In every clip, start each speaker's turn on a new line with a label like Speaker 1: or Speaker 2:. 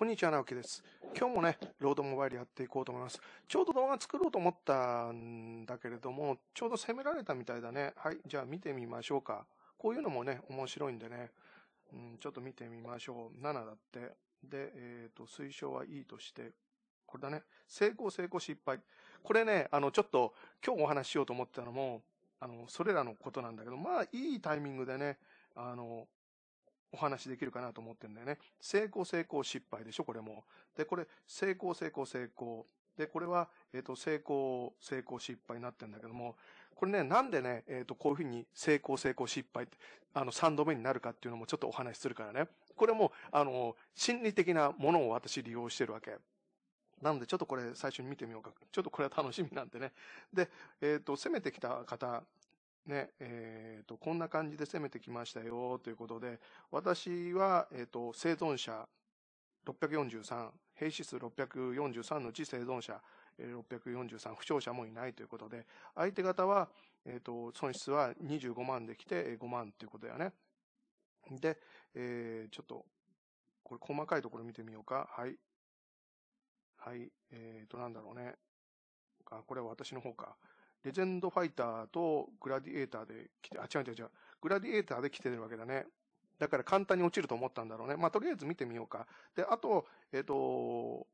Speaker 1: こんにちは、なおきです。今日もね、ロードモバイルやっていこうと思います。ちょうど動画作ろうと思ったんだけれども、ちょうど攻められたみたいだね。はい、じゃあ見てみましょうか。こういうのもね、面白いんでね。うん、ちょっと見てみましょう。7だって。で、えっ、ー、と、推奨はいいとして、これだね。成功、成功、失敗。これね、あの、ちょっと今日お話ししようと思ってたのも、あの、それらのことなんだけど、まあ、いいタイミングでね、あの、お話できるかなと思ってるんだよね。成功、成功、失敗でしょ、これも。で、これ、成功、成功、成功。で、これは、えっ、ー、と、成功、成功、失敗になってるんだけども、これね、なんでね、えっ、ー、と、こういうふうに成功、成功、失敗って、あの、3度目になるかっていうのもちょっとお話しするからね。これも、あの、心理的なものを私利用してるわけ。なので、ちょっとこれ最初に見てみようか。ちょっとこれは楽しみなんでね。で、えっ、ー、と、攻めてきた方ね、えっ、ー、と、こんな感じで攻めてきましたよ、ということで、私は、えっ、ー、と、生存者643、兵士数643のうち生存者643、負傷者もいないということで、相手方は、えっ、ー、と、損失は25万できて5万ということだよね。で、えー、ちょっと、これ細かいところ見てみようか。はい。はい。えっ、ー、と、なんだろうね。あ、これは私の方か。レジェンドファイターとグラディエーターで来て、あ、違う違う違う。グラディエーターで来てるわけだね。だから簡単に落ちると思ったんだろうね。まあ、とりあえず見てみようか。で、あと、えっ、ー、と、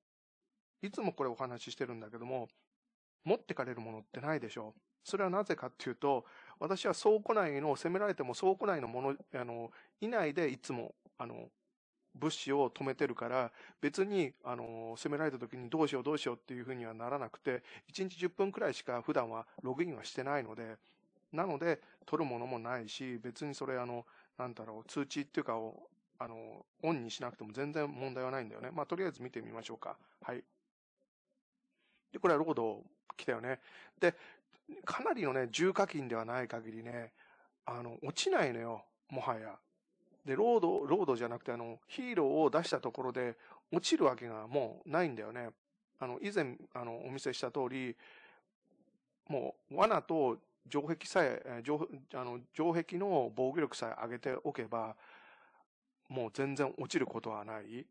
Speaker 1: いつもこれお話ししてるんだけども、持ってかれるものってないでしょ。それはなぜかっていうと、私は倉庫内の、攻められても倉庫内のもの、あの、以内でいつも、あの、物資を止めてるから、別に、あの、攻められた時にどうしようどうしようっていうふうにはならなくて、1日10分くらいしか普段はログインはしてないので、なので、取るものもないし、別にそれ、あの、なんだろう、通知っていうかを、あの、オンにしなくても全然問題はないんだよね。まあ、とりあえず見てみましょうか。はい。で、これはロード来たよね。で、かなりのね、重課金ではない限りね、あの、落ちないのよ、もはや。で、ロード、ロードじゃなくて、あの、ヒーローを出したところで、落ちるわけがもうないんだよね。あの、以前、あの、お見せした通り、もう、罠と城壁さえ、城、あの、城壁の防御力さえ上げておけば、もう全然落ちることはない。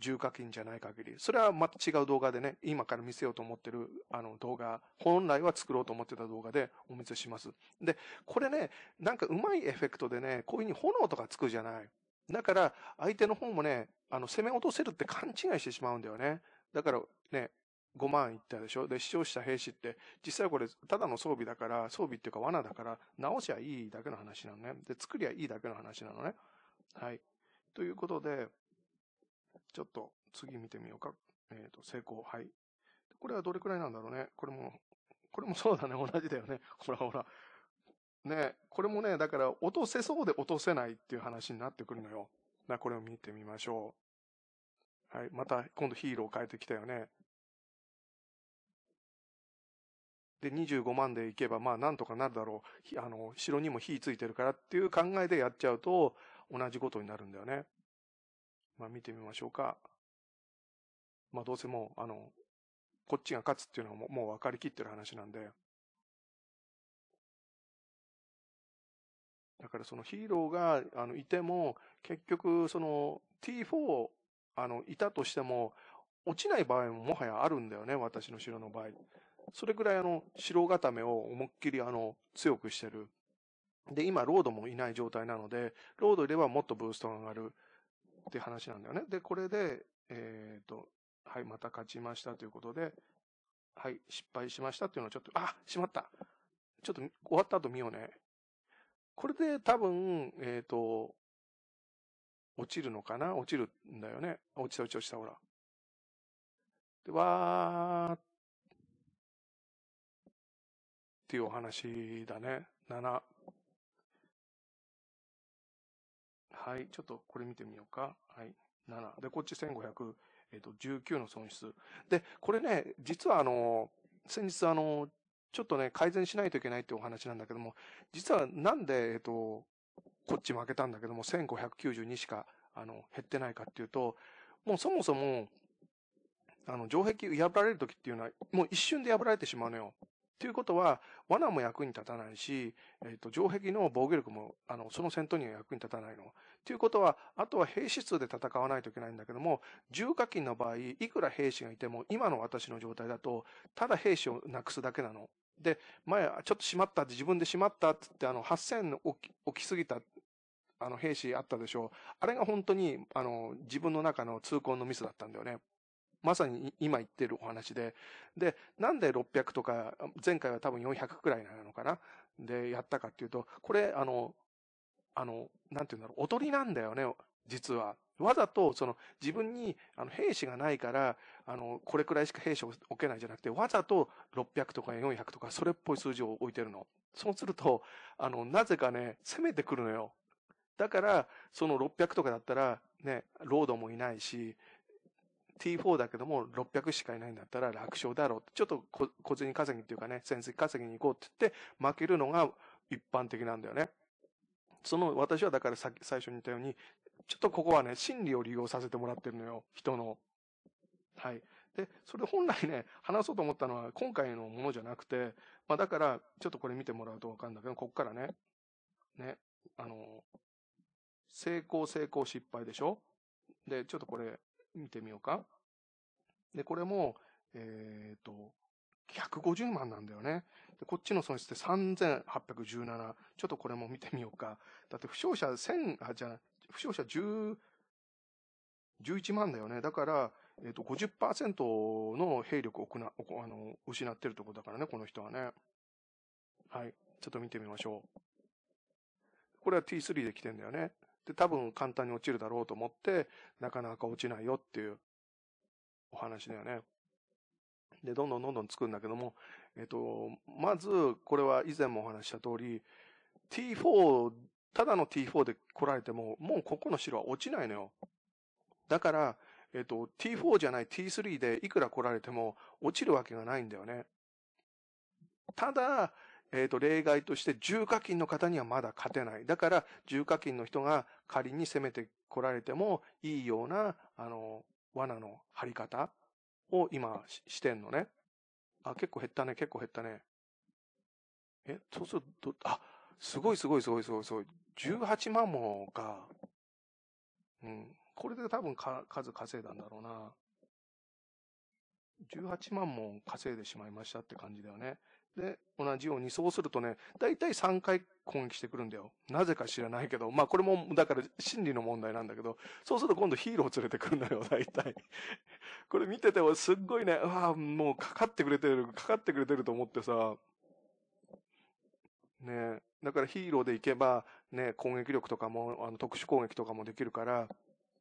Speaker 1: 重課金じゃない限り、それはまた違う動画でね、今から見せようと思ってる、あの動画、本来は作ろうと思ってた動画でお見せします。で、これね、なんかうまいエフェクトでね、こういう風に炎とかつくじゃない。だから、相手の方もね、あの、攻め落とせるって勘違いしてしまうんだよね。だから、ね、5万いったでしょで、視聴した兵士って、実際これ、ただの装備だから、装備っていうか罠だから、直しゃいいだけの話なのね。で、作りゃいいだけの話なのね。はい。ということで、ちょっと次見てみようか。えっ、ー、と、成功。はい。これはどれくらいなんだろうね。これも、これもそうだね。同じだよね。ほらほら。ねこれもね、だから落とせそうで落とせないっていう話になってくるのよ。な、これを見てみましょう。はい。また今度ヒーロー変えてきたよね。で、25万でいけば、まあ、なんとかなるだろう。あの、城にも火ついてるからっていう考えでやっちゃうと、同じことになるんだよね。まあ、見てみましょうか。まあ、どうせもう、あの、こっちが勝つっていうのはもうもう分かりきってる話なんで。だからそのヒーローがあのいても、結局その T4 あのいたとしても、落ちない場合ももはやあるんだよね、私の城の場合。それぐらいあの、城固めを思いっきりあの、強くしてる。で、今、ロードもいない状態なので、ロードいればもっとブーストが上がる。っていう話なんだよね。で、これで、えっ、ー、と、はい、また勝ちましたということで、はい、失敗しましたっていうのをちょっと、あ、しまった。ちょっと終わった後見ようね。これで多分、えっ、ー、と、落ちるのかな落ちるんだよね。落ちた落ちた落ちた、ほら。で、わーっていうお話だね。7。はい。ちょっとこれ見てみようか。はい。7。で、こっち1500、えっ、ー、と、19の損失。で、これね、実はあの、先日あの、ちょっとね、改善しないといけないってお話なんだけども、実はなんで、えっ、ー、と、こっち負けたんだけども、1592しか、あの、減ってないかっていうと、もうそもそも、あの、城壁破られる時っていうのは、もう一瞬で破られてしまうのよ。ということは、罠も役に立たないし、えっ、ー、と、城壁の防御力も、あの、その戦闘には役に立たないの。ということは、あとは兵士数で戦わないといけないんだけども、重課金の場合、いくら兵士がいても、今の私の状態だと、ただ兵士をなくすだけなの。で、前、ちょっとしまったって、自分でしまったってって、あの、8000起き、起きすぎた、あの、兵士あったでしょう。あれが本当に、あの、自分の中の痛恨のミスだったんだよね。まさに今言ってるお話で、で、なんで600とか、前回は多分400くらいなのかなで、やったかっていうと、これ、あの、あの、なんて言うんだろう、おとりなんだよね、実は。わざと、その、自分に、あの、兵士がないから、あの、これくらいしか兵士を置けないじゃなくて、わざと600とか400とか、それっぽい数字を置いてるの。そうすると、あの、なぜかね、攻めてくるのよ。だから、その600とかだったら、ね、ロードもいないし、T4 だけども600しかいないんだったら楽勝だろう。ちょっと小銭稼ぎっていうかね、戦績稼ぎに行こうって言って負けるのが一般的なんだよね。その、私はだからさ最初に言ったように、ちょっとここはね、心理を利用させてもらってるのよ。人の。はい。で、それ本来ね、話そうと思ったのは今回のものじゃなくて、まあだから、ちょっとこれ見てもらうとわかるんだけど、こっからね、ね、あの、成功、成功、失敗でしょで、ちょっとこれ、見てみようか。で、これも、えっ、と、150万なんだよね。で、こっちの損失って3817。ちょっとこれも見てみようか。だって負傷者1000、あ、じゃ負傷者10、11万だよね。だから、えっ、と、50%の兵力をあの失ってるってことだからね、この人はね。はい。ちょっと見てみましょう。これは T3 で来てんだよね。で、多分簡単に落ちるだろうと思って、なかなか落ちないよっていうお話だよね。で、どんどんどんどんつくんだけども、えっと、まず、これは以前もお話した通り、T4、ただの T4 で来られても、もうここの白は落ちないのよ。だから、えっと、T4 じゃない T3 でいくら来られても落ちるわけがないんだよね。ただ、えっ、ー、と、例外として重課金の方にはまだ勝てない。だから、重課金の人が仮に攻めて来られてもいいような、あの、罠の張り方を今してんのね。あ、結構減ったね、結構減ったね。え、そうすると、あ、すごいすごいすごいすごいすごい。18万もか。うん。これで多分か数稼いだんだろうな。18万も稼いでしまいましたって感じだよね。で、同じように、そうするとね、だいたい3回攻撃してくるんだよ。なぜか知らないけど、まあこれも、だから心理の問題なんだけど、そうすると今度ヒーロー連れてくるんだよ、だいたい。これ見ててもすっごいね、ああ、もうかかってくれてる、かかってくれてると思ってさ、ねだからヒーローでいけば、ね、攻撃力とかも、あの、特殊攻撃とかもできるから、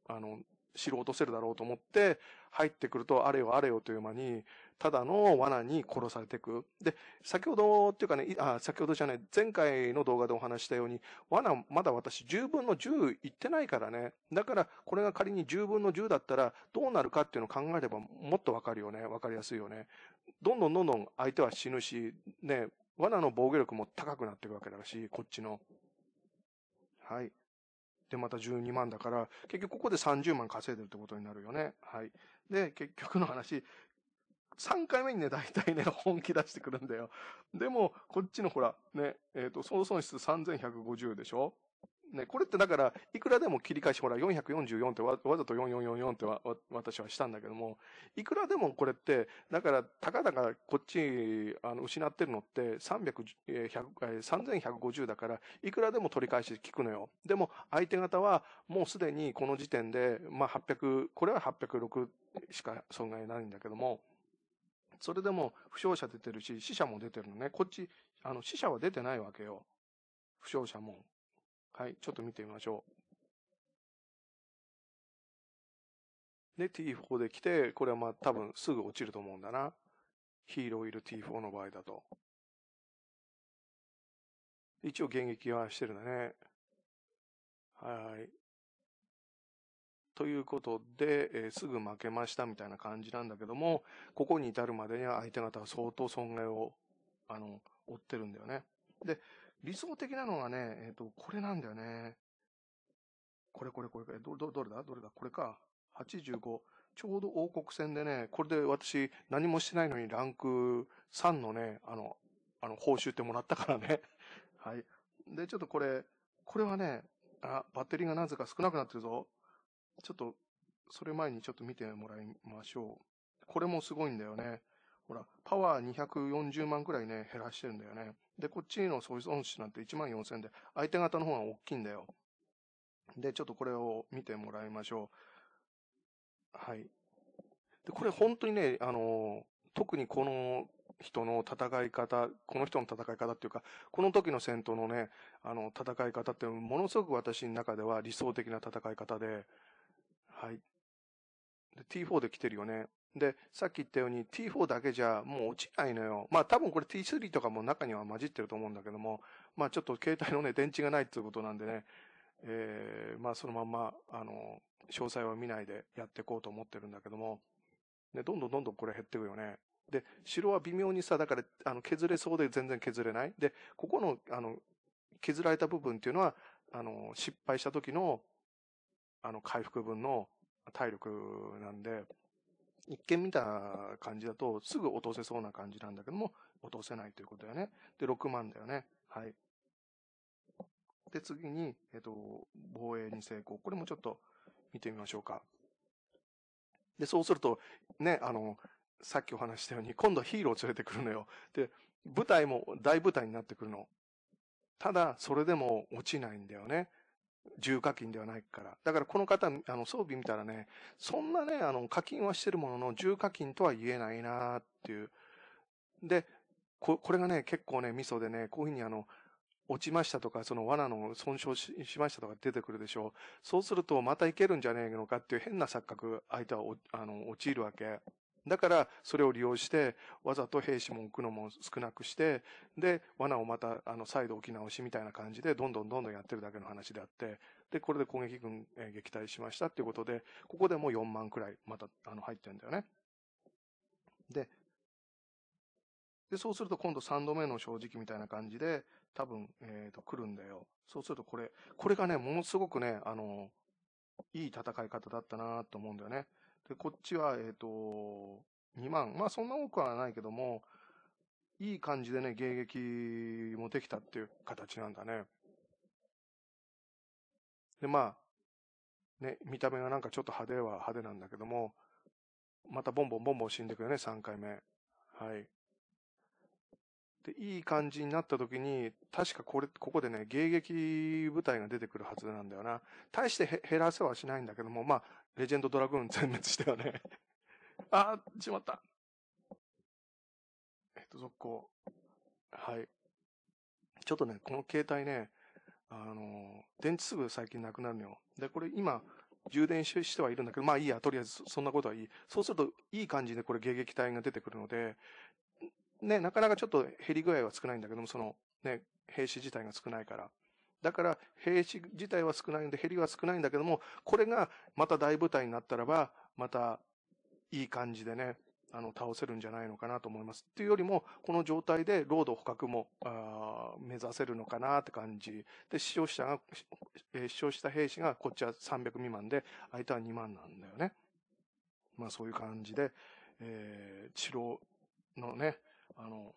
Speaker 1: あの、知ろうとせるだろうと思って、入ってくると、あれよあれよという間に、ただの罠に殺されていく。で、先ほどっていうかね、あ、先ほどじゃない、前回の動画でお話したように、罠、まだ私10分の10いってないからね。だから、これが仮に10分の10だったら、どうなるかっていうのを考えれば、もっとわかるよね。わかりやすいよね。どんどんどんどん相手は死ぬし、ね、罠の防御力も高くなっていくわけだし、こっちの。はい。で、また12万だから、結局ここで30万稼いでるってことになるよね。はい。で、結局の話、3回目にね、大体ね、本気出してくるんだよ。でも、こっちのほら、ね、えっ、ー、と、総損失3150でしょね、これってだから、いくらでも切り返し、ほら、444ってわざと4444ってわ私はしたんだけども、いくらでもこれって、だから、たかだかこっち、あの、失ってるのって300、3150だから、いくらでも取り返し聞くのよ。でも、相手方は、もうすでにこの時点で、まあ、800、これは806しか損害ないんだけども、それでも負傷者出てるし、死者も出てるのね。こっち、あの、死者は出てないわけよ。負傷者も。はい、ちょっと見てみましょう。で、T4 で来て、これはまあ多分すぐ落ちると思うんだな。ヒーローいる T4 の場合だと。一応現役はしてるんだね。はいはい。ということで、えー、すぐ負けましたみたいな感じなんだけども、ここに至るまでには相手方は相当損害を、あの、負ってるんだよね。で、理想的なのはね、えっ、ー、と、これなんだよね。これこれこれど、ど、どれだどれだこれか。85。ちょうど王国戦でね、これで私何もしてないのにランク3のね、あの、あの、報酬ってもらったからね。はい。で、ちょっとこれ、これはね、あ、バッテリーがなぜか少なくなってるぞ。ちょっと、それ前にちょっと見てもらいましょう。これもすごいんだよね。ほら、パワー240万くらいね、減らしてるんだよね。で、こっちのソイソンなんて1万4000で、相手方の方が大きいんだよ。で、ちょっとこれを見てもらいましょう。はい。で、これ本当にね、あの、特にこの人の戦い方、この人の戦い方っていうか、この時の戦闘のね、あの、戦い方ってものすごく私の中では理想的な戦い方で、はい。で、T4 で来てるよね。で、さっき言ったように T4 だけじゃもう落ちないのよ。まあ多分これ T3 とかも中には混じってると思うんだけども、まあちょっと携帯のね、電池がないっていうことなんでね、えー、まあそのまんま、あの、詳細は見ないでやっていこうと思ってるんだけども、ね、どんどんどんどんこれ減っていくよね。で、白は微妙にさ、だから、あの、削れそうで全然削れない。で、ここの、あの、削られた部分っていうのは、あの、失敗した時の、あの、回復分の体力なんで、一見見た感じだと、すぐ落とせそうな感じなんだけども、落とせないということだよね。で、6万だよね。はい。で、次に、えっと、防衛に成功。これもちょっと見てみましょうか。で、そうすると、ね、あの、さっきお話したように、今度はヒーローを連れてくるのよ。で、舞台も大舞台になってくるの。ただ、それでも落ちないんだよね。重課金ではないから。だからこの方、あの、装備見たらね、そんなね、あの、課金はしてるものの、重課金とは言えないなーっていう。で、こ、これがね、結構ね、ミソでね、こういうふうにあの、落ちましたとか、その罠の損傷しましたとか出てくるでしょう。そうすると、またいけるんじゃねえのかっていう変な錯覚、相手はあの、陥るわけ。だから、それを利用して、わざと兵士も置くのも少なくして、で、罠をまた、あの、再度置き直しみたいな感じで、どんどんどんどんやってるだけの話であって、で、これで攻撃軍、えー、撃退しましたっていうことで、ここでもう4万くらい、また、あの、入ってるんだよね。で、で、そうすると今度3度目の正直みたいな感じで、多分、えっ、ー、と、来るんだよ。そうするとこれ、これがね、ものすごくね、あの、いい戦い方だったなと思うんだよね。で、こっちは、えっ、ー、と、2万。まあそんな多くはないけども、いい感じでね、迎撃もできたっていう形なんだね。で、まあ、ね、見た目がなんかちょっと派手は派手なんだけども、またボンボンボンボン死んでくよね、3回目。はい。で、いい感じになった時に、確かこれ、ここでね、迎撃部隊が出てくるはずなんだよな。大して減らせはしないんだけども、まあ、レジェンドドラグーン全滅してはね。あー、しまった。えっと、続行。はい。ちょっとね、この携帯ね、あの、電池すぐ最近なくなるのよ。で、これ今、充電してはいるんだけど、まあいいや、とりあえずそんなことはいい。そうすると、いい感じでこれ迎撃隊が出てくるので、ね、なかなかちょっと減り具合は少ないんだけども、その、ね、兵士自体が少ないから。だから、兵士自体は少ないんで、減りは少ないんだけども、これがまた大部隊になったらば、また、いい感じでね、あの、倒せるんじゃないのかなと思います。っていうよりも、この状態でード捕獲も、あ目指せるのかなって感じ。で、死傷者が、死傷した兵士が、こっちは300未満で、相手は2万なんだよね。まあそういう感じで、えー、治療のね、あの、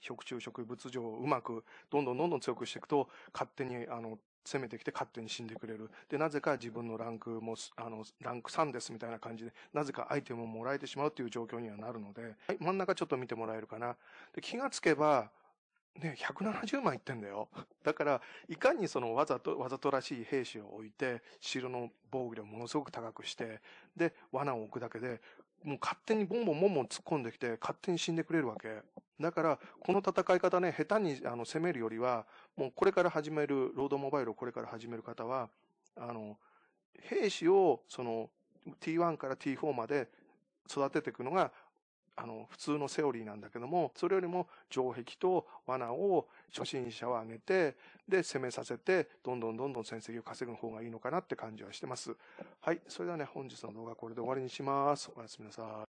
Speaker 1: 食虫植物上をうまく、どんどんどんどん強くしていくと、勝手に、あの、攻めてきて勝手に死んでくれる。で、なぜか自分のランクも、あの、ランク3ですみたいな感じで、なぜかアイテムをもらえてしまうっていう状況にはなるので、はい、真ん中ちょっと見てもらえるかな。で、気がつけば、ね、170枚いってんだよ。だから、いかにそのわざと、わざとらしい兵士を置いて、城の防御量をものすごく高くして、で、罠を置くだけで、もう勝手にボンボンボンボン突っ込んできて、勝手に死んでくれるわけ。だから、この戦い方ね、下手にあの攻めるよりは、もうこれから始める、ロードモバイルをこれから始める方は、あの、兵士を、その、T1 から T4 まで育てていくのが、あの、普通のセオリーなんだけども、それよりも城壁と罠を初心者は上げて、で、攻めさせて、どんどんどんどん戦績を稼ぐ方がいいのかなって感じはしてます。はい。それではね、本日の動画はこれで終わりにします。おやすみなさい。